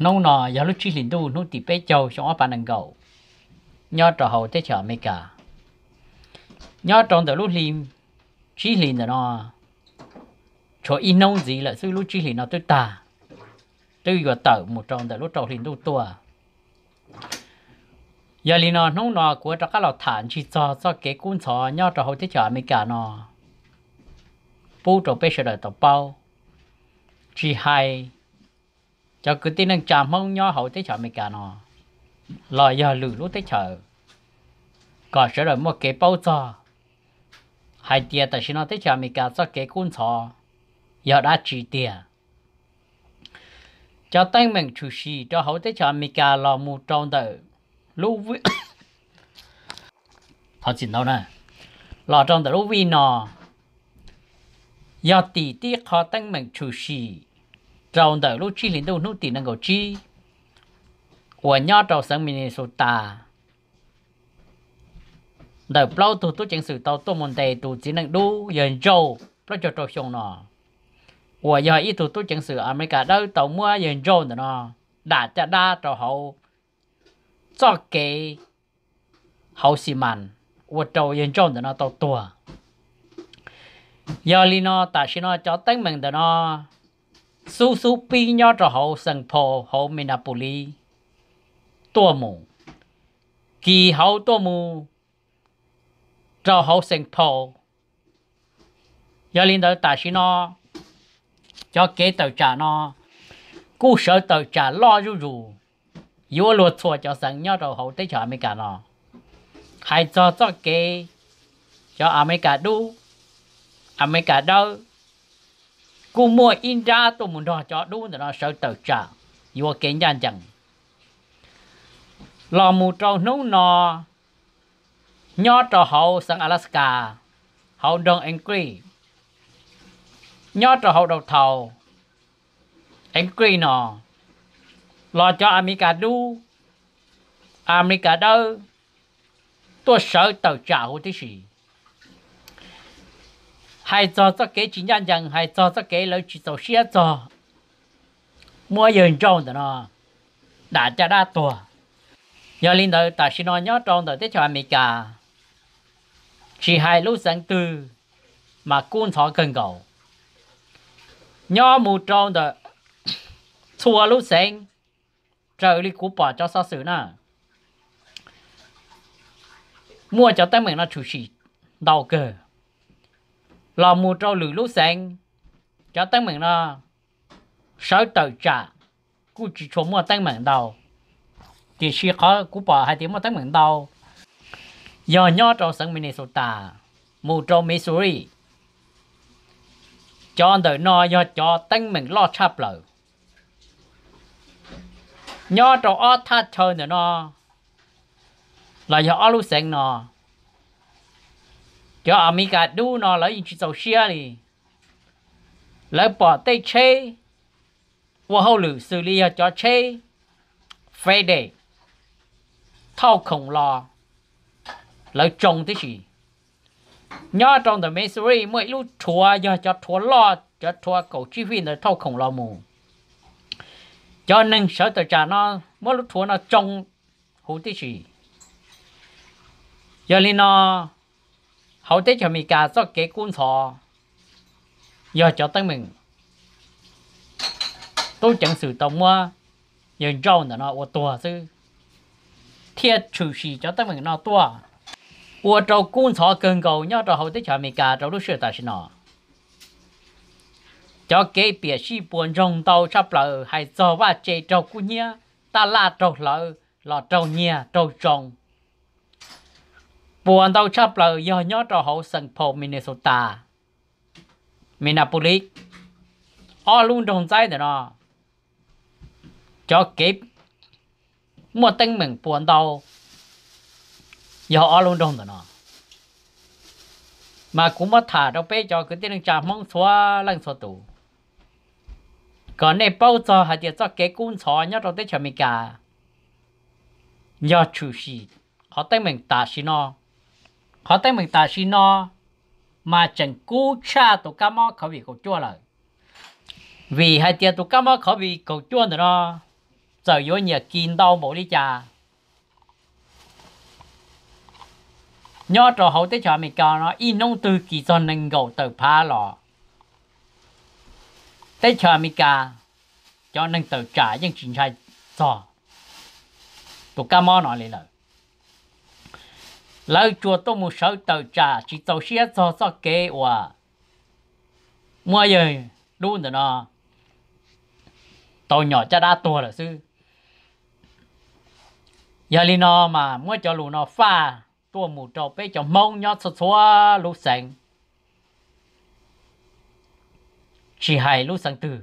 nông nọ giờ lúc chỉ linh tu nô tỉ bé châu cho bà nàng gầu nho trò hậu thế chợ mấy cả nho trong từ lúc lim chỉ linh là nó chỗ in nông gì là sư lúc chỉ linh nó tôi ta tôi gọi tở một trong từ lúc trầu linh tu tua giờ linh nó nông nọ của trò các lò thản chỉ cho cho cái cuốn sọ nho trò hậu thế chợ mấy cả nó bu trò bé sợ đời tàu bao chỉ hai cho cứ tin năng chạm mong nho hậu tới chợ mày cả nó lò giờ lử lúc tới chợ có sẽ rồi một cái bao giờ hai tia tại sao nó tới chợ mày cả cho cái cuốn sò giờ đã chỉ tia cho tay mình chủ sĩ cho hậu tới chợ mày cả lò mù trong đời lúc vui thật chỉ đâu nè lò trong đời lúc vui nó giờ tỷ tỷ khó tay mình chủ sĩ trong đời lúc chi lên đâu nút tiền năng cầu chi của nhau trong sáng mình số ta đầu bao tụ tụ chẳng sự tàu tu môn tề tụ chỉ năng đu dần châu bao cho trâu xong nọ của giờ ít tụ tu chẳng sự America đâu tàu mua dần nữa nọ đã cho đa trâu hậu cho kế hậu xì mạnh của trâu dần nữa nọ tàu tua giờ li nó ta xin nó cho tánh mình nữa nọ su su pi nho trò hậu sân phô hậu Minneapolis tua mù ki hậu tua mù trò hậu sân phô giờ lên tới ta xin nó cho kế tàu trả nó cú sở tàu trả lo rú rú yếu luật thua cho sân nho trò hậu tới chợ mấy cả nó hai cho cho kế cho America đu America đâu กูมัวอินดาตัวมันรอจอดูแต่เราเสาเต่าจ่าอยู่ว่าเก่งยันจังลอมูตรงนู้นนอยอดต่อเขาสัง阿拉斯าเขาดองแองกี้ยอดต่อเขาดอกเทาแองกี้นอรอจออเมริกาดูอเมริกาเดอตัวเสาเต่าจ่าหัวที่สี่ hai cho cho cái chỉ nhân rằng hai cho cho cái lấy chỉ tổ xe cho mua yên trong đó nó đã cho đã tua nhớ linh đời ta xin nói nhớ trong đời tết cho mình cả chỉ hai lúc sáng tư mà cuốn thọ cần cầu nhớ mù trong đời thua lúc sáng trời đi cú bỏ cho sao xử nè mua cho tay mình là chủ sĩ đầu cơ lò mù trâu lử lú xanh, cho tăng mình nó sáu tờ trả cú chỉ chỗ mua tăng mình đầu thì chỉ khó cú bỏ hai tiếng mua tăng mình đầu do nhỏ trâu sân Minnesota mù trâu Missouri cho đời nó do cho tăng mình lo chắp lợi nhỏ trâu ở thắt chơi nữa nó là do ở lú sen nó cho à mi cả đu nó lấy những chiếc tàu đi lấy bỏ tay chê qua hậu lử xử lý cho chê phê để, thao khổng lo, lấy trồng thế gì nhớ trong thời mấy suri mỗi lúc thua giờ cho thua lo cho thua cầu chi phí là thao khổng lo mù cho nên sợ tờ trà nó mỗi lúc thua nó trồng hữu thế gì giờ nên nó hậu thế cho mình cả do kế cuốn thọ giờ cho tới mình tôi chẳng sử tông mua giờ rau nữa nó ô tua chứ thiệt chủ sĩ cho tới mình nó tua ô trâu cuốn thọ cần cầu nhau trâu hậu thế cho mình cả trâu lúc xưa ta xin nó cho kế bia sĩ buồn rồng tàu sắp lợ hay cho và chế cho cú nhia ta là trâu lợ lọ trâu nhia trâu trồng buồn đau chấp là do nhớ trò hậu sân phố Minnesota Minneapolis ở luôn trong trái để nó cho kịp mua tinh mình buồn đau do ở luôn trong để nó mà cũng mất thả đâu bé cho cái tiếng trả mong xóa lần xóa tủ còn này bao giờ hạt tiền cho cái cuốn xóa nhớ trong tết chuẩn mình cả nhớ chủ sĩ họ tên mình ta xin nó họ tới mình ta xin nó mà chẳng cú cha tụ cá mò khó bị cầu chua lời vì hai tiền tụ cá mò khó bị cầu chua nữa nó giờ yếu nhà kín đau bộ đi cha nhớ trò hậu tới cho mình cao nó y nông từ kỳ do nâng gầu từ phá lọ tới cho mình cả cho nâng từ trả nhưng chuyện sai giò tụ cá mò nó lên lời lỡ chùa tôi muốn sợ tàu trà chỉ tàu xe cho cho kế hòa mua giờ luôn rồi nó tàu nhỏ cha đa tua rồi sư giờ li nó mà mua cho lù nó pha tua mù trâu bé cho mông nhót xóa xóa lù sành chỉ hai lù sành từ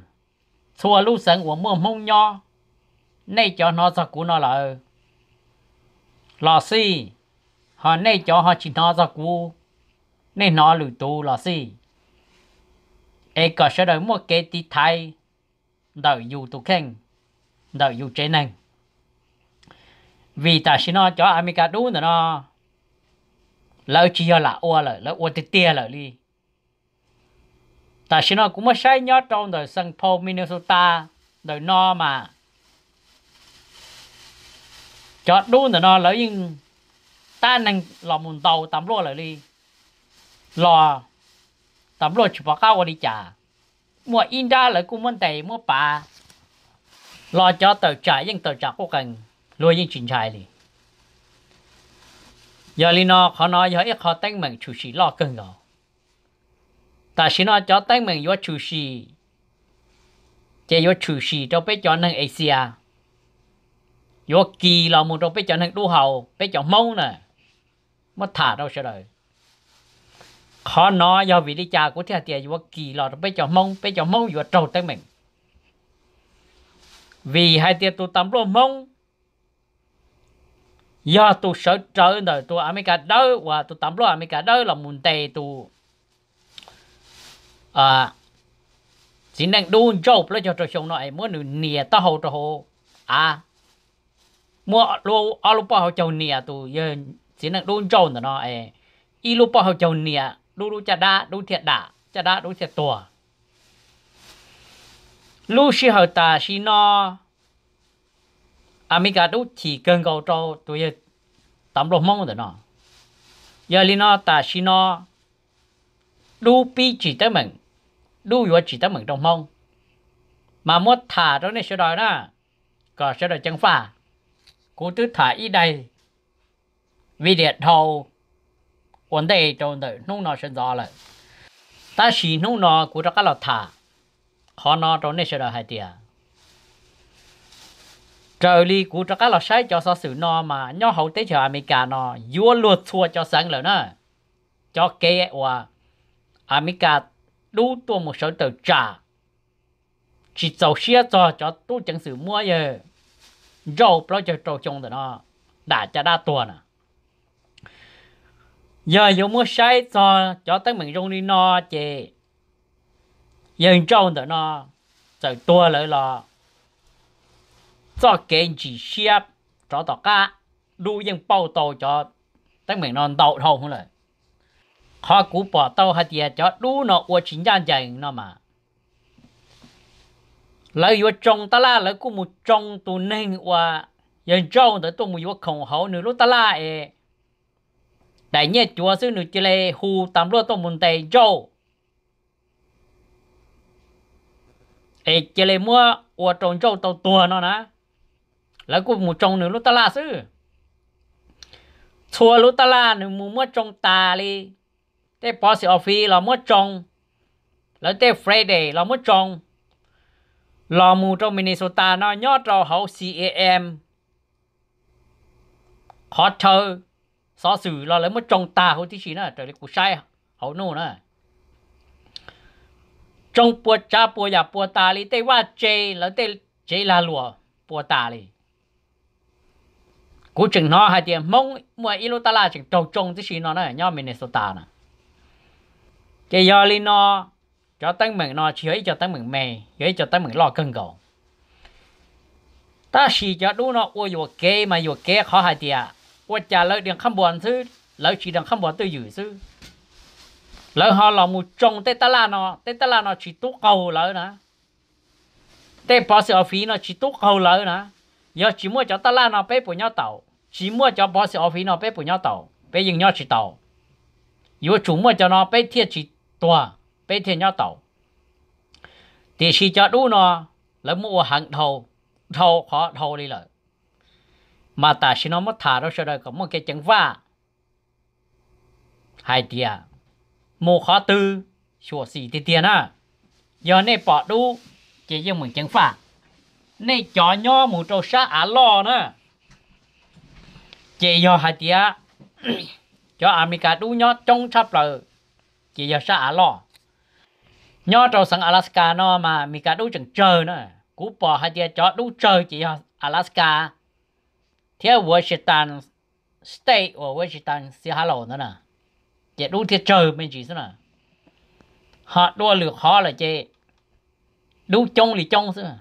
xóa lù sành của mua mông nhó nay cho nó cho cú nó là lò xi họ nay cho họ chỉ nó ra cú nên nó lùi tu là gì ai có sẽ đợi một cái tí thay đợi dù tu khen đợi dù chế năng vì ta xin nó cho amica đủ rồi nó lỡ chỉ cho là ô lỡ lỡ ô tê tê lỡ đi ta xin nó cũng mới sai nhớ trong đời sân paul Minnesota đời no mà cho đủ rồi nó lỡ nhưng ta nâng lò mùn tàu tắm lô lại đi lò tắm lô chụp bao cao đi chả mua in ra lại cung muốn tẩy mua bà lò cho tờ trả nhưng tờ trả cô cần lùi nhưng chỉnh trái đi giờ li nó khó nói giờ ít khó tách mình chủ sĩ lò cần rồi ta xin nó cho tách mình vô chủ sĩ chỉ vô chủ sĩ cho bé cho nâng Asia vô kỳ là một trong bé cho nâng đu hầu bé cho mông nè mà thả đâu sẽ đời khó nó do vị đi cha của thiên tiền vô kỳ lọt bây giờ mong bây giờ mong vừa trầu tới mình vì hai tiền tu tắm luôn mong do tu sợ trở đời tu America đó và tu tắm luôn America đó là muốn tề tu à chỉ nên đun chộp lấy cho trò sống nói muốn nìa tao hậu trò à mua luôn alo bao hậu nìa tu giờ chỉ là đun tròn nữa nó ấy y lúc bỏ hậu chồng nè đu đu chả đá đu thiệt đá chả đá đu thiệt tua, lúc xí hậu ta xí nó amiga mình đu chỉ cần cầu trâu tôi tắm lột mong nữa nó giờ li nó ta xí nó đu pi chỉ tới mình đu vừa chỉ tới mình trong mông mà muốn thả đó này sẽ đòi đó có sẽ đòi chân phà cô tứ thả y đây vì điện thầu vấn đề trong đời nung nó sinh ra là ta chỉ nung nó của các lọ thả họ nó trong này sẽ là hai tiền trời đi của các lọ sai cho so sự nó mà nhau hậu tế chờ America nó vua luật xua cho sáng lớn nữa cho kế và America đủ tu một số tờ trả chỉ sau xia cho cho tu chẳng sử mua giờ dầu bao giờ trâu trông đó đã cho đa tuần à giờ dùng mua sai cho cho tới mình dùng đi no chị dân trâu nữa nó giờ tua lại là cho kênh chỉ xếp cho tỏ cá đu dân bao tàu cho tới mình nó đậu thâu không lại họ cú bỏ tàu hạt tiền cho đu nó của chính gian chạy nó mà lấy vô trong ta la lấy cú một trong tụ nên qua dân trâu nữa tôi một vô khổng hậu nữa lúc ta la ấy đại nhé chúa sư nữ chile Hu hù tám lúa tôm mùn tây châu ê chile lệ mua ua trồng châu tàu tua nó nè là cụ một trồng nữa lúc ta la sư chùa lúc ta la nữa mua mua trồng tà đi thế bỏ sự offi là mua trồng là thế friday là mua trồng lò mù trong Minnesota nó nhớ trâu hậu CAM hot thơ xó xử là lấy mất trong ta hậu tí chỉ nè trở lại cụ sai à, hậu nô nè trong bùa cha bùa nhà bùa ta li tây wa chê là tây chê la lùa bùa ta li cú chừng nó hai tiền mong mua lô ta là chừng trâu trông tí chỉ nó nè nhau Minnesota nè cái do li nó cho tăng mừng nó chỉ ấy cho tăng mừng mè ấy cho tăng mừng lo cân cầu ta chỉ cho đúng nó ôi vừa kê mà vừa kê khó hai tiền qua trả lợi điện khăm buồn chứ lợi chỉ điện khăm buồn tự giữ lợi họ là một trồng tê ta là nó tê ta là nó chỉ tốt cầu lợi nè tê bỏ sự nó chỉ tốt cầu lợi nè giờ chỉ mua cho ta là nó nhau tàu chỉ mua cho bỏ sự phí nhau tàu nhau chỉ tàu yếu chủ mua cho nó chỉ tòa nhau tàu thì chỉ cho đủ nó lấy mua hàng thầu thầu khó thầu đi lợi mà ta xin nói mất thả đâu sau đó có một cái chẳng va hai tia mô khó tư sủa xì tia tia na giờ này bỏ đu chỉ dùng mình chẳng phạt này chó nho mù trâu xa á lo nữa chỉ giờ hai tia cho America đu nho trong sắp rồi chỉ giờ xa á lo nho trâu sang Alaska nó mà America đu chẳng chờ nữa cú bỏ hai tia chó đu chờ chỉ giờ Alaska thế vừa chỉ tan stay or vừa chỉ tan si hello nữa nè chỉ đủ thiết chơi mình chỉ nè họ đua lượt họ là chế đủ trông lì trông xưa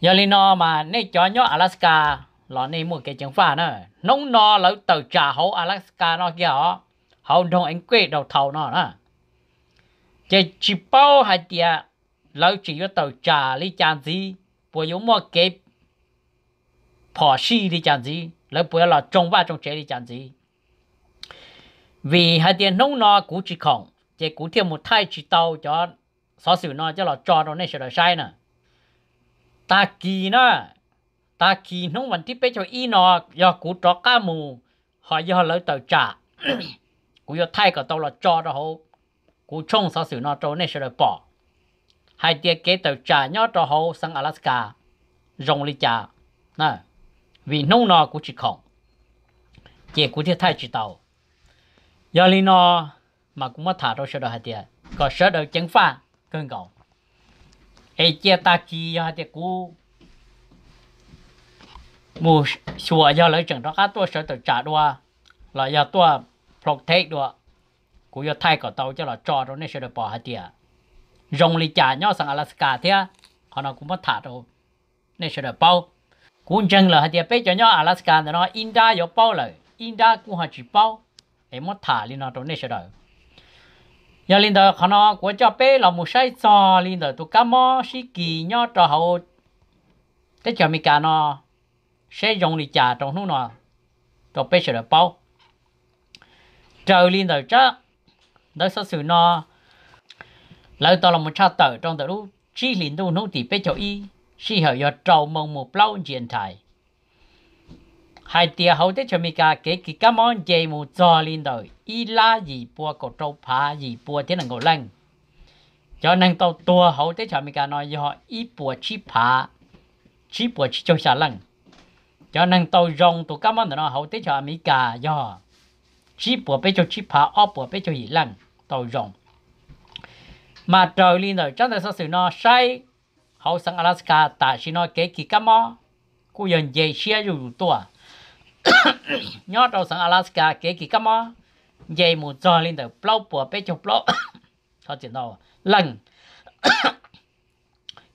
giờ lì nó mà nay cho nhó Alaska lọ nay mua cái chẳng pha nữa nông nó lỡ tàu trà hậu Alaska nó kia họ hậu đông anh quê đầu thầu nó nè chế chỉ bao hai tia lỡ chỉ có tờ trà lý chan gì bùi giống mua cái bỏ xì đi chẳng gì lỡ bữa là trồng ba trồng chế đi chẳng gì vì hai tiền nông nó cũng chỉ khổng chỉ cũng thêm một thai chỉ tàu cho xó xỉu nó cho là cho nó này sẽ sai nè ta kỳ nó ta kỳ nông vẫn tiếp cho y nó do cũng cho cá mù họ do lỡ tàu trả cũng do thay cả tàu là cho đó hậu cũng trông xó xỉu nó cho nên sẽ được bỏ hai tiền kế tàu trả nhó cho hậu sang Alaska rồng đi trả nè vì nông nọ cũng chỉ không chỉ cũng thiết thay chỉ tàu giờ lý nọ mà cũng mất thả đâu sợ đâu hạt tiền có sợ đâu chẳng pha cơn cầu ai chia ta chi hạt tiền cũ mù sủa giờ lấy chẳng đó các tôi sợ tự trả đua là giờ tôi protect đua cũng giờ thay cả tàu cho là cho đâu nên sợ được bỏ hạt tiền rong lì trả nhau sang Alaska thế họ nó cũng mất thả đâu nên sợ được bao cũng chẳng là thì bây giờ nhau Alaska thì nó Inda có bao rồi Inda cũng họ chỉ bao em mất thả lên nó trong này sẽ đợi giờ lên đời nó của cho bé là một sai cho lên đời tụi cá mò xí kỳ nhau cho họ thế cho mình cả nó sẽ dùng đi trả trong lúc nào cho bé sẽ được bao trời lên đời chắc đời sau sự nó lợi to là một cha tử trong đời lúc chi liền đâu nó thì bé cho y khi họ yo trâu mong một lâu diện thải hai tia hậu thế cho mì cả cái cái cái món gì mu cho lên đời y la gì bùa cổ trâu phá gì bùa thế năng cổ lăng cho nên tàu tua hậu thế cho mì cả nói họ y bùa chi phá chi bùa chi cho xả lăng cho nên tàu rong tụ cái món nó hậu thế cho mi cả họ chi bùa bây cho chi phá ó bùa bây cho gì lăng tàu rong mà trời lên đời chắc là sao sự nó sai hậu sang Alaska ta chỉ nói cái kỳ cá mò cô yên dễ chia dù tua nhớ đâu sang Alaska cái kỳ cá mò dễ một giờ lên đầu plau bùa bê cho plau cho chuyện đó, lần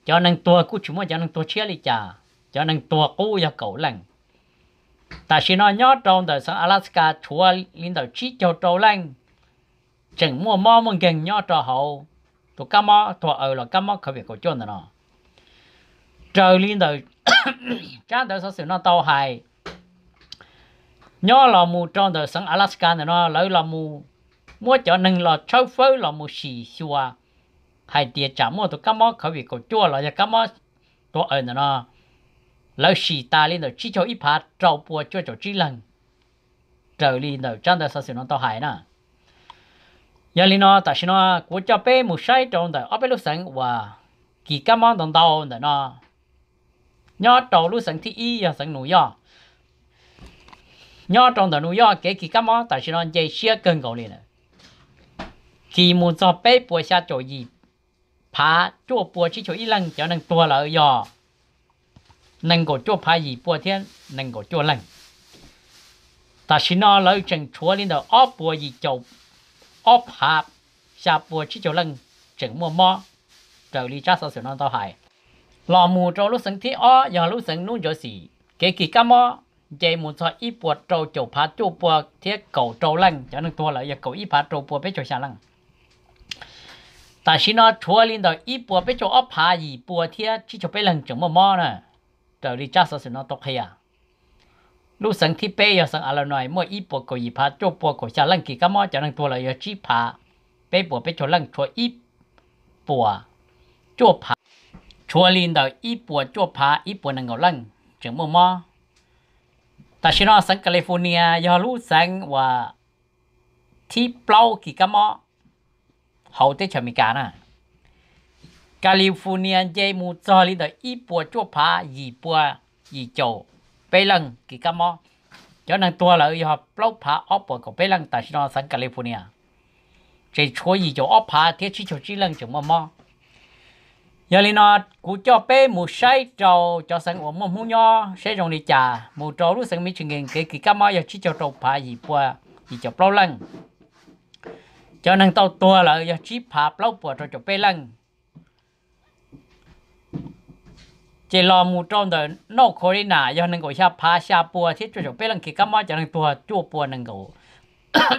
cho nên tua cô chúng mà cho nên tua chia đi chả cho nên tua cô yêu cầu lần ta chỉ nói nhớ đâu đầu sang Alaska chua lên đầu chỉ cho trâu lần chẳng mua mò mông gần nhớ cho hậu tụ cá mò tụ ở là cá mò khởi việc của chỗ này nọ trời liên đời trang đời số sự nó tàu hài nhớ là mù trong đời sống Alaska này nó lấy là mù mua cho nên là châu phơi là mù xì xua hai tiền trả mua tụi cá mó khởi vị của chua là cá mó tụi ở nó lấy xì ta lên rồi chỉ cho ít phá trâu bùa cho cho chỉ lần trời liên đời trang đời số sự nó tàu hài nè giờ liên nó tại sao nó của cho bé mù say trong đời ở bên lúc sáng và kỳ cá mó đồng đầu nó nhớ trâu lúc sáng thì y giờ sáng nụ giờ nhớ trong đó nụ giờ kể kỳ cái món tại sao nó dễ xia cơn gạo liền à. khi muốn cho bé bùa xa chỗ gì phá chỗ bùa chỉ chỗ y lăng cho nên tua là giờ nên có chỗ phá gì bùa thiên nên có chỗ lăng ta xin nó lấy chân chúa lên đầu óp bùa gì chậu óp hạ xa bùa chỉ chỗ lăng chẳng mua mò trở đi chắc sao sửa nó tao hại lò mù trâu lúc sân thiết ó giờ lúc sân nung giờ xì kể kỳ cá mò dây mù cho ít bùa trâu chầu phá châu bùa thiết cầu trâu lăng cho nên tua lại giờ cầu ít phá trâu bùa biết cho xa lăng ta xin nó chua lên đó ít bùa biết cho ó phá gì bùa thiết chỉ cho bé lần chẳng mò mò nè trời đi chắc sẽ nó tốt hay à lúc sân bé giờ sân alo à nói mỗi ít bùa cầu ít phá châu bùa cầu xa lăng kỳ cá mò cho nên tua lại giờ chỉ phá bé bùa biết cho lăng chua ít bùa chua phá chua linh đầu ít bùa chua phá ít bùa nàng ngầu lăng chẳng mò mò ta chỉ nói sang California do lũ sang và thi plau kì cá mò hậu tế chậm cả nè California dây mù cho linh đầu ít bùa chua phá gì bùa gì chầu bê lăng kì cá mò cho nên tua là do plau phá ốp bùa của bê lăng ta chỉ nói sang California chỉ chua gì chầu ốp phá thiết chỉ chầu chỉ lăng chẳng mò mò nhớ lý nó cú cho bé một say trầu cho sang ổn mồm hú nho sẽ rồng đi trà một trầu lúc sân mi chuyện nghiền kể kỳ cá mai giờ chỉ cho trầu phá gì qua gì cho bao lần cho nên tao tua là giờ chỉ phá bao bùa cho cho bé lần chỉ lo mù trầu đời nô khổ đi nà giờ nên gọi xa phá xa bùa thiết cho cho bé lần kỳ cá mai cho nên tua chua bùa nên gọi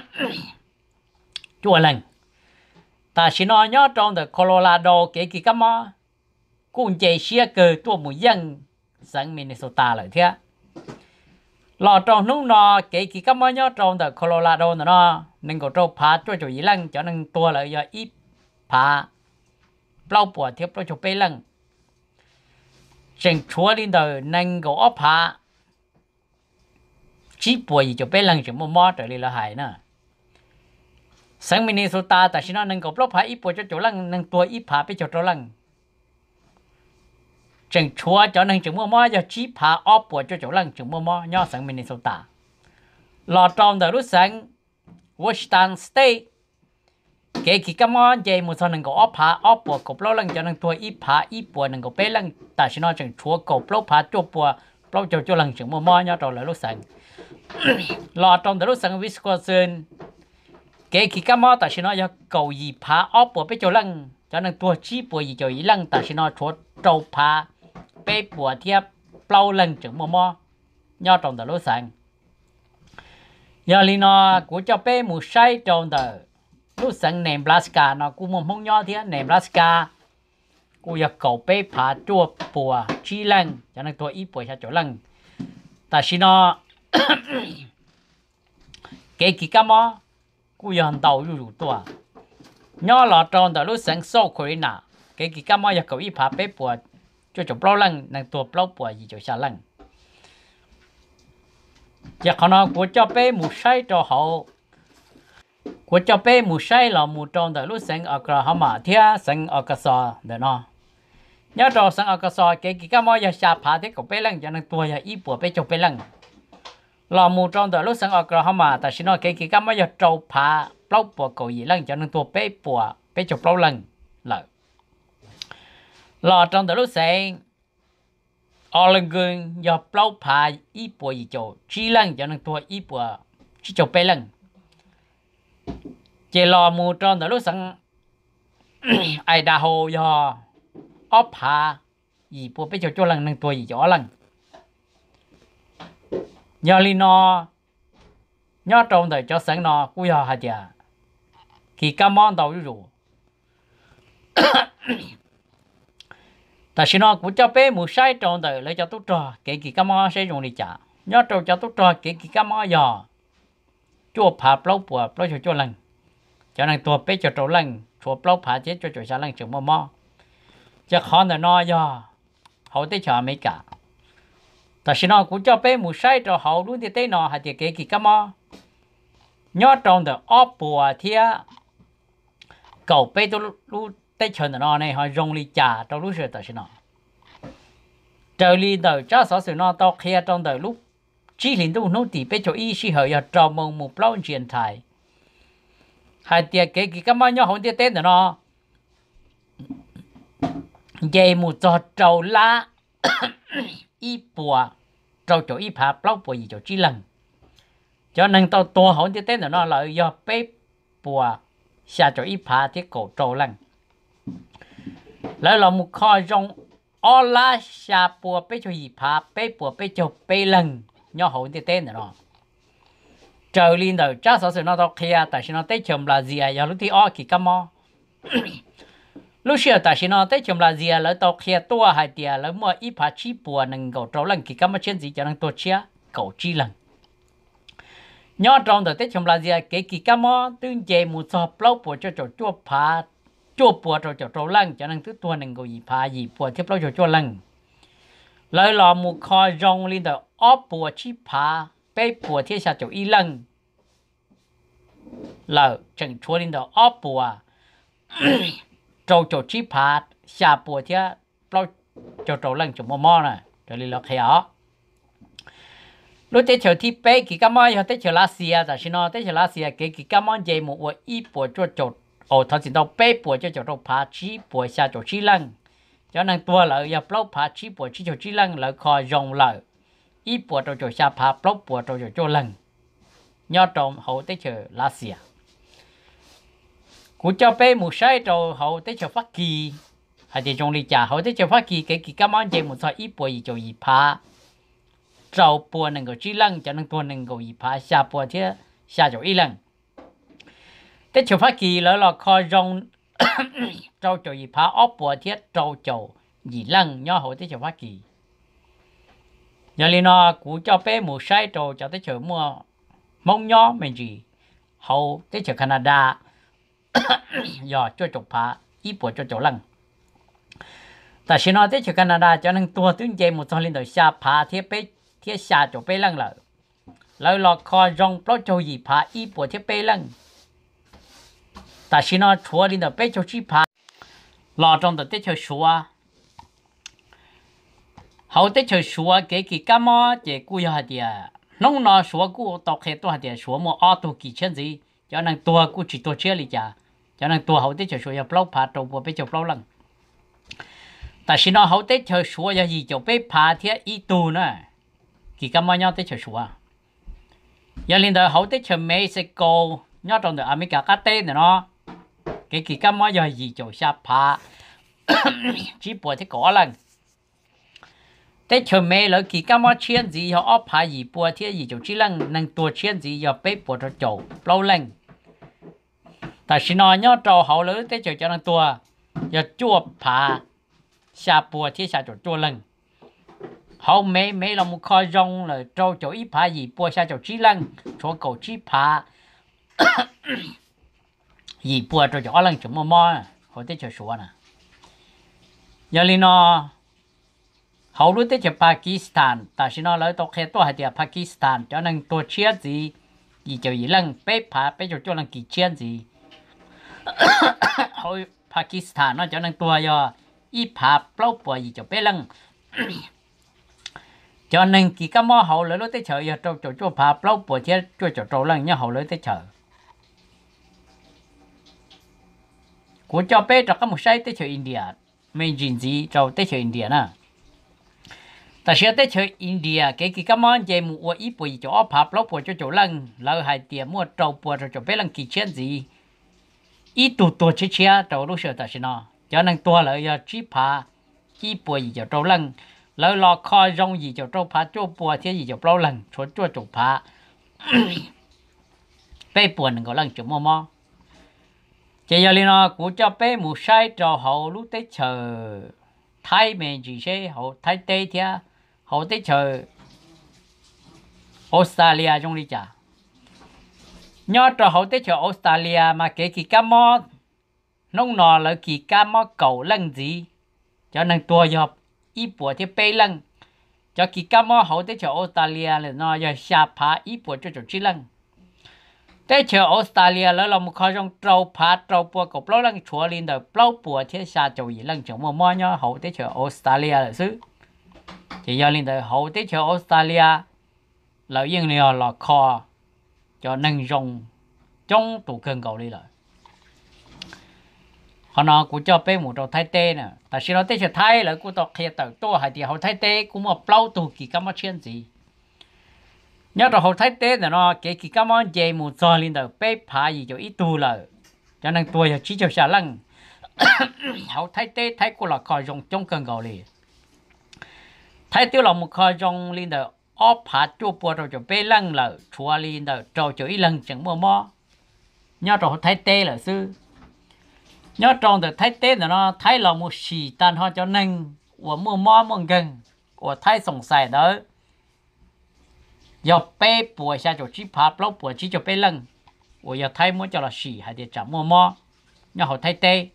chua lần ta chỉ nói nhớ trong đời Colorado kể kỳ cá mai cũng chế xe cơ tua một dân sang Minnesota lại thế lò tròn nung nọ kể kỳ các món nhớ tròn từ Colorado nữa nọ nên có trâu phá cho chủ y lăng cho nên tua lại giờ ít phá bao bùa thiếp cho chủ bê lăng chẳng chúa đi từ nên có ốp phá chỉ bùa gì cho bê lăng chỉ mua mò trở đi là hại nữa sáng Minnesota tại sao nó nên có bao phá ít bùa cho chủ lăng nên tua ít phá bị cho chủ lăng chừng chúa cho nên chúng mua mua cho chỉ phá óp của cho chỗ lần chúng mua mua nhau sang Minnesota lò trong đời lúc sáng Washington State kể khi các món gì một số người óp phá óp của cổ lâu lần cho nên tôi ít phá ít bùa người bé lần tại sao nó chừng chúa cổ lâu phá chỗ bùa lâu chỗ chỗ lần chúng mua mua nhau trong đời lúc sáng lò trong đời lúc sáng Wisconsin kể khi cái món tại sao cho cầu gì phá óp của bé chỗ lần cho nên tôi chỉ bùa gì cho ý lần tại sao chúa trâu phá bê bùa thia plau lần chữ mò nho trồng tờ lúa sẵn giờ li nó của cho bê mù say trồng tờ lúa sẵn nèm blaska nó cũng không nho thia nèm blaska cô yêu cậu bê phá chua bùa chi lần cho nên tôi ít bùa cho chỗ ta xin nó cái kỹ cá mò cô giờ hàng đầu rủ rủ tôi nho lọ tròn tờ lúa sẵn sâu khối nà cái gì cả mò yêu cầu ít phá bê bùa cho chỗ bao lần nàng tua bao bùa gì chỗ xa lần giờ khó nói của cho bé mù say cho họ của cho bé mù say là mù trong đời lúc sinh ở cửa họ mà thia sinh ở cửa sò để nó nhớ cho sinh ở cửa sò cái cái cái mọi giờ xa phá thế của bé lần cho nàng tua giờ ít bùa bé cho bé lần là mù trong đời lúc sinh ở cửa họ mà ta xin nói cái cái cái mọi giờ trâu phá bao bùa cầu gì lần cho nàng tua bé bùa bé cho bao lần lợi lò trong đó lúc sáng ở lần gần giờ bao phá ít bộ ít chỗ chỉ lần cho nó thua ít bộ chỉ chỗ bảy lần chỉ lò mù trong đó lúc sáng ai đã hồ giờ ở phá ít bộ bảy chỗ chỗ lần nó thua ít chỗ lần giờ li nó nhớ trong đời cho sáng nó cú giờ hả chả khi cá món đầu rồi ta xin nó cũng cho bé một sai tròn đời lấy cho tốt trò kể kỳ cam mo sẽ dùng đi trả nhớ trâu cho tốt trò kể kỳ cam mo giò chua phá plau bùa plau cho chua lần cho nên tua bé cho trâu lần chua plau phá chết cho chua xa lần chừng mò mò cho khó là no giò hậu tới chờ mấy cả ta xin nó cũng cho bé một sai trò hậu luôn thì tới nọ hạt thì kể kỳ cam mo nhớ tròn đời óp bùa thia cầu bé tôi lúc bé chờ nó này họ rong li chả trong lúc sửa tới nó trời li đầu cho sở sự nó to khe trong đời lúc chỉ liền đâu nó tỷ bé cho y sĩ hở giờ trò mông một lâu chuyện thải hai tia cái cái cái mà nhau hồn tia tên nó dây một trò trầu lá y bùa trầu chỗ y phá lâu bùa gì chỗ chỉ lần cho nên tao to hồn tia tên nó là do bé bùa xa chỗ y phá thiết cổ trầu lần แล้วเรามุขอจงออลาชาปัวไปชวยพาไปปัวไปจบไปลังย่อหูเต้นเนาะเจอลินเดอจ้าสอสนอตอเคลียแต่ฉันเต้ชมลาเซียอย่ารู้ที่อ้อกี่กมอลูกเชื่อแต่ฉันเต้ชมลาเซียแล้วตอเคลียตัวหายเตียแล้วเมื่ออีพาชีปัวหนึ่งเก่าเจ้าลังกี่กมอเช่นสีจะนั่งตัวเชียเก่าจีลังย่อตรงเดอเต้ชมลาเซียเกกี่กมอตึงเจมูสอบเล่าปัวเจ้าจดจ้วพาจ้ปวดเราจะเราลั่งจะนั่งตุกตัวหนึ่งก็ยีพายีปวดเทียบเราจะจ้ลั่งเลยหลอมุคอยจงลินแต่อ้อปวดชีพาเปปวดเทียชาจอีลั่งเราจึงชวนลินแต่อ้อปวดจะจะชีพาชาปวดเทียเราจะจลั่งจะมอมอน่ะจะลินาเขียวรู้เจเฉที่เป้กี่กัมมอยเ้าเตเฉลาเซียแต่ชินอเต้าลาเซียเกี่กี่กัมมอนเจมูอวอีปวดจวดจด ô thọ đâu bé bùa cho cho đâu phá chi bùa xa cho chi lăng cho nên tua lợ ya blo phá chi bùa chi cho chi lăng lợ kho dòng lợ ít bùa cho cho xa phá blo bùa cho cho cho nho trộm hậu tới chờ lá xìa của cho bé một sai trâu hậu tới chờ phát kỳ hay thì trong lý trả hậu tới chờ phát kỳ cái kỳ cảm ơn chị một thọ ít bùa gì cho gì phá trâu bùa nâng cầu chi lăng cho nên tua nâng cầu gì phá xa bùa thế xa cho ít lăng thế chịu phát kỳ lỡ là coi rong trâu chỗ gì phá ốp bùa thiết trâu chỗ gì lăng nhau hậu thế chịu phát kỳ nhà liền nó cú cho bé mù sai trâu cho thế chịu mua mong nhau mình gì hậu thế chịu Canada giờ cho chụp phá ít bùa cho chỗ lăng ta xin nói thế chịu Canada cho nên tua tướng chơi một thằng lên đội xa phá thiết bé thiết xa chỗ bé lăng lỡ lỡ là kho rong plot chỗ phá ít bùa thiết bé lăng ta xin nó chúa đi đâu bé chi phá lò trong đó tết cho chúa hậu tết cho chúa cái cái cá mò chỉ cua hạt địa nông nó chúa cua tao khe tao hạt địa chúa mua ở tụ kỳ chân gì cho nên tua cua chỉ tua chia lì chả cho nên tua hậu tết cho chúa nhập lâu phá trong bộ bé cho lâu lần ta xin nó hậu tết cho giờ gì cho bé phá thiết ít tu nữa kỳ cá mò nhau tết cho chúa giờ lên đó hậu tết cho mấy nhau trong đó à mấy cả nó cái kỳ cam mà giờ gì chỗ xa phá chỉ bùa thế có lần thế chờ mẹ lỡ kỳ cam mà chiến gì họ ốp phá gì bùa thế gì chỗ chỉ lần năng tua chiến gì giờ bé bùa cho chỗ lâu lần ta xin nói nhớ trâu hậu lỡ thế chờ cho năng tua giờ chua phá xa bùa thế xa chỗ chua lần hậu mẹ mẹ là một kho rong là trâu chỗ ít phá gì bùa xa chỗ chỉ lần chỗ cầu chỉ phá gì bùa cho gió lần chúng mà mò hồi tết cho số nè giờ li nó hầu lúc tết cho Pakistan ta xin nó lấy tổ khe tổ hạt địa Pakistan cho nên tổ chia gì gì cho gì lần bé phá bé cho cho lần kỳ chia gì hồi Pakistan nó cho nên tổ giờ ít phá bao bùa gì cho bé lần cho nên kỳ cái mò hầu lấy lúc tết chờ giờ cho ờ, cho cho phá bao bùa chết cho cho cho lần nhá hầu lấy tết chờ กูจะไปจากก็มุใช้เตชื่ออินเดียไม่จริงจีจะเตชื่ออินเดียนะแต่เชื่อเตชื่ออินเดียเกี่ยวกับมันเจมูออีปุ่ยจะอพับแล้วปวดจะจุลังแล้วหายเตียมัวจะปวดจะจะไปลังกี่เชียนจีอีตัวตัวเชี่ยเชี่ยจะรู้เชื่อแต่ชนะจะนั่งตัวเลยจะชี้พาชี้ปุ่ยจะจุลังแล้วรอคอยรงยีจะจุพาจูปัวเที่ยยีจะเปล่าลังชวนจั่วจุพาไปปวดหนึ่งก็ลังจุมอมอ chị giờ liên nó cũng cho bé mù sai cho hậu lúc tới chờ thay mẹ chỉ xe hậu thay tê thia hậu tới chờ Australia trong đi chả nhớ cho hậu tới chờ Australia mà kể kỳ cá mò nông nò là kỳ cá mò cầu lăng gì cho nên tua dọc ít bùa thì bé lăng cho kỳ cá mò hậu tới chờ Australia là nó giờ xa phá ít bùa cho chỗ chi lăng แต่เชื่อออสเตรเลียแล้วเรามุ่งเขาจงเจ้าพาเจ้าปัวกับเราลังชัวลินเดอเปล่าปัวเที่ยชาเจ้าหญิงลังจงมัวมัวเนาะเขาแต่เชื่อออสเตรเลียเลยซื้อจะยาลินเดอเขาแต่เชื่อออสเตรเลียเรายังเนี่ยเราคอจะนั่งจงจงตัวเครื่องเก่าเลยเลยเขาเนาะกูจะไปหมู่ตัวไทยเต้เนี่ยแต่สิเราแต่เชื่อไทยแล้วกูต้องเคลียร์ตัวตัวหายที่เขาไทยเต้กูมัวเปล่าตัวกี่กรรมเชื่อสิ nhớ rồi học thấy tết là nó kể kỳ các món chị một giờ lên đầu bé phá gì cho ít tuổi là cho nên tuổi là chỉ cho xả lăng học thấy tết thấy cô là khỏi dùng trong cần gạo liền thấy tiêu là một khỏi dùng lên đầu ó phá chua bùa rồi cho bé lăng là chua lên đầu trâu cho ít lăng chẳng mơ mơ nhớ rồi học thấy tết là sư nhớ trong được thấy tết là nó thấy là một xì tan ho cho nên của mơ mơ mơ gần của thấy sòng sài đó giờ bé bùa xa chỗ chỉ phá lóc bùa chỉ cho bé lăng ủa giờ thấy muốn cho là xì hay để chậm mua mò nhà họ thấy tê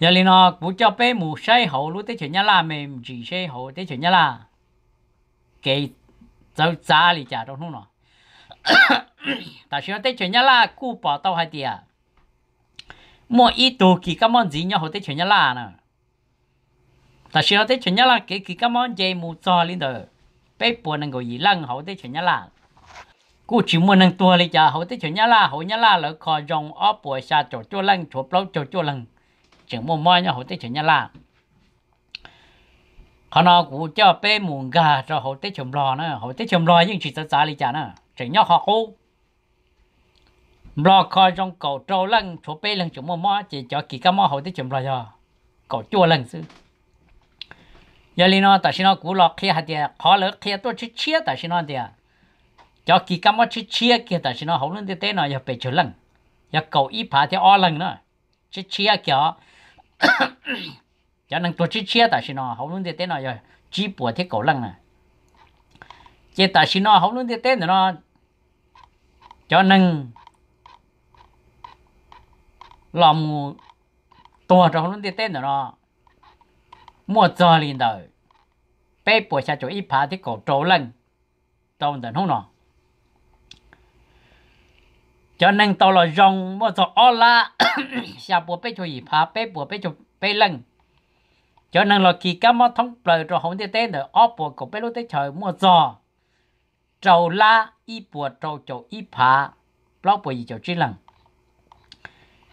giờ liền nó cũng cho bé mù say hậu lúc tới chuyện nhà là mềm chỉ say hậu tới chuyện nhà là kệ cháu cha lì chả đâu không nó ta xin tới chuyện nhà là cú bỏ tao hay tiệt mỗi ít đồ kỳ các món gì nhà họ tới chuyện nhà là nè ta xem tới chuyện nhà là cái kỳ các món gì mù cho lên đời bé bùa năng gọi gì lăng hậu tới chuyện nhá là cú chỉ muốn năng tua lấy cha hậu tới chuyện nhá là hậu nhá là lỡ khó rong ó bùa xa chỗ chỗ lăng chỗ lâu chỗ chỗ lăng chẳng mua moi nhá hậu tới chuyện nhá là họ nó cú cho bé muộn gà cho hậu tới chồng lò nữa hậu tới chồng lò nhưng chỉ sợ xa lấy cha nữa chẳng nhá họ cú lo khó rong cầu trâu lăng chỗ bé lăng chỗ mua moi chỉ cho kỳ cá mua hậu tới chồng lò rồi cầu chua lăng xứ giờ lên nó ta xin nó cú lọ kia hạt tiền khó lỡ kia tôi chỉ chia xin nó tiền cho kỳ cam mà chỉ chia kia ta tại sao hậu lên tê nó giờ bị chửi lần giờ cầu ít phá thì o lần nữa chỉ chia kia cho nên tôi chỉ chia tại sao hậu lên tê nó giờ chỉ bùa thì cầu lần à chỉ tại sao hậu lên tê nó cho nên làm tua trong lúc tê nó mua cho liền đời bé bộ xa cho ít phá thì cổ trổ lần tao mình không nọ cho nên tao là rong mà tao ở la, xa bộ bé cho ít phá bé bộ bé chỗ bé lần cho nên là kỳ cá mà thông bờ rồi không thể tên được ở bộ cổ bé lúc tới trời mua giò trầu la ít bộ trầu chỗ ít phá lóc bộ gì cho chỉ lần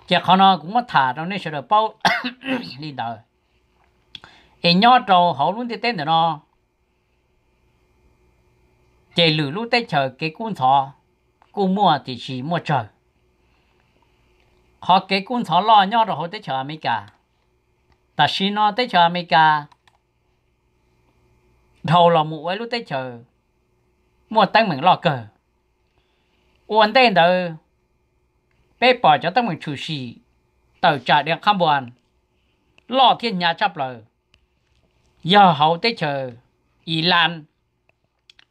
chắc khó nó cũng mất thả trong này sẽ được bao đi đời hình nhau trâu họ luôn thì tên nó chạy lử lúc tới chờ cái cuốn thọ cú mua thì chỉ mua chờ họ cái cuốn thọ lo nhau rồi họ tới chờ mấy cả ta xin nó tới chờ mấy cả đầu là mũ ấy lúc tới chờ mua tăng mình lo cờ uốn tên đó bé bỏ cho tăng mình chủ sĩ tàu trả điện khám buồn lo thiên nhà chấp lời giờ hậu tới chờ Iran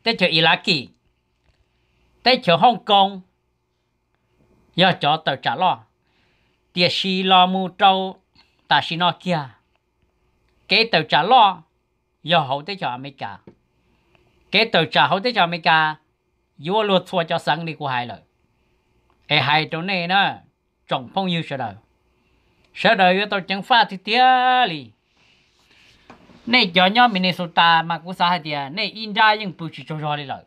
tới chờ Iraqi tới chờ Hồng Kông, giờ cho tờ trả lo tiền xì lo mu trâu ta xì nó kia cái tờ trả lo giờ hậu tới chờ America cái tờ trả hậu tới chờ America dù luật thua cho sáng đi của hai lời cái hai chỗ này nó trồng phong yêu sợ đời sợ đời tôi chẳng phát thì tiếc này cho nhau mình nên ta mà cũng sao thì à. này ra những bù chỉ cho cho đi rồi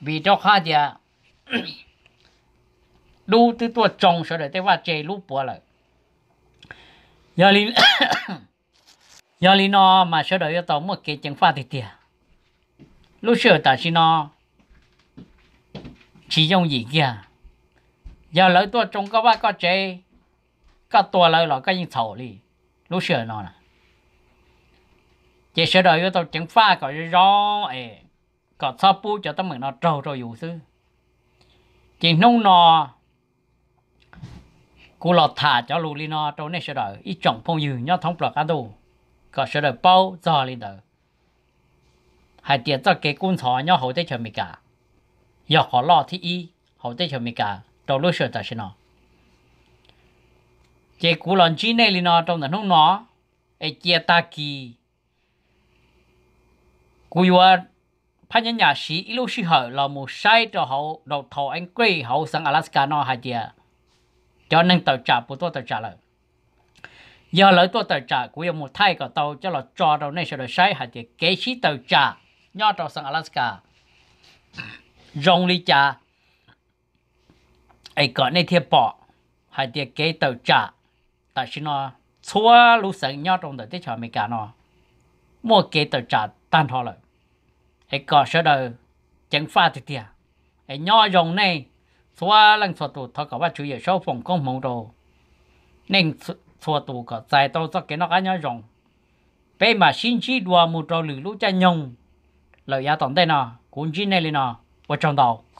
vì cho khác thì đủ từ tua trồng sợ đấy thế và chế lúc bùa rồi giờ lý giờ lý nó mà sợ đấy tao một cái chứng phát thì tiền lúc sợ ta xin nó chỉ dùng gì kia giờ lấy tua trồng các bạn có chơi các tua lấy rồi các những thầu đi lúc sợ nó là chỉ sửa đổi tàu chẳng pha có rõ ê có sao bu cho tao mình nó trâu rồi dù sư chỉ nông nò cú lọt thả cho lù li nó trâu này sửa đổi ít trọng phong dường nhau thông bạc ăn đồ có sửa đổi bao giờ lên đó hai tiền cho cái cuốn thọ nhau hậu tây chuẩn bị cả giờ họ lo thì y hậu tây chuẩn mì cả trâu lúc sửa tại sao nó chỉ cú lọt chi này li nó trong là nông nò ai chia ta kỳ cú yo phát nhân nhà sĩ ít lâu sĩ hở là một sai cho hậu đầu thầu anh quay hậu sang Alaska nó hay gì cho nên tàu trả bộ tôi tàu trả lại giờ lỡ tôi tàu trả cú yo một thay của tàu cho là cho đầu này sẽ được sai hay gì kế sĩ tàu trả nhau cho sang Alaska rong ly trả ai có này thiệp bỏ hay gì kế tàu trả tại sao nó xóa lũ sợi nhau trong đời tiết cho mình cả nó mua kế tàu trả tan thôi rồi ai có sợ đời chẳng pha thì tiệt ai nhỏ dòng này xóa lăng xóa tụ thọ có ba chủ yếu sau phòng công mộng đồ nên xóa tụ có dài tao cho cái nó cá nhỏ dòng bé mà xin chi đùa một trò lử lũ cha nhông lời giá tổng đây nào cũng chi này lên nọ vào trong đầu